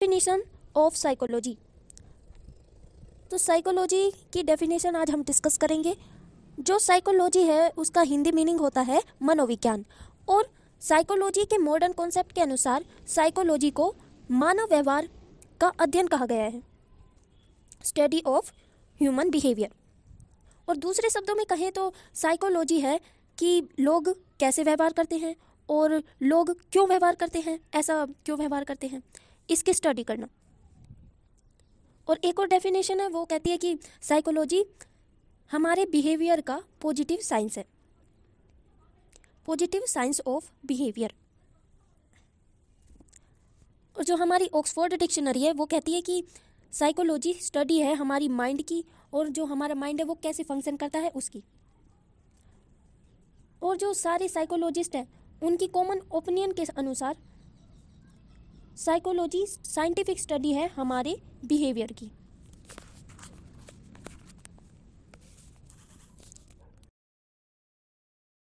definition of psychology तो psychology की definition आज हम डिस्कस करेंगे जो साइकोलॉजी है उसका हिंदी मीनिंग होता है मनोविज्ञान और साइकोलॉजी के मॉडर्न कॉन्सेप्ट के अनुसार साइकोलॉजी को मानव व्यवहार का अध्ययन कहा गया है स्टडी ऑफ ह्यूमन बिहेवियर और दूसरे शब्दों में कहें तो साइकोलॉजी है कि लोग कैसे व्यवहार करते हैं और लोग क्यों व्यवहार करते हैं ऐसा क्यों व्यवहार करते हैं इसकी स्टडी करना और एक और डेफिनेशन है वो कहती है कि साइकोलॉजी हमारे बिहेवियर का पॉजिटिव साइंस है पॉजिटिव साइंस ऑफ बिहेवियर और जो हमारी ऑक्सफोर्ड डिक्शनरी है वो कहती है कि साइकोलॉजी स्टडी है हमारी माइंड की और जो हमारा माइंड है वो कैसे फंक्शन करता है उसकी और जो सारे साइकोलॉजिस्ट हैं उनकी कॉमन ओपिनियन के अनुसार साइकोलॉजी साइंटिफिक स्टडी है हमारे बिहेवियर की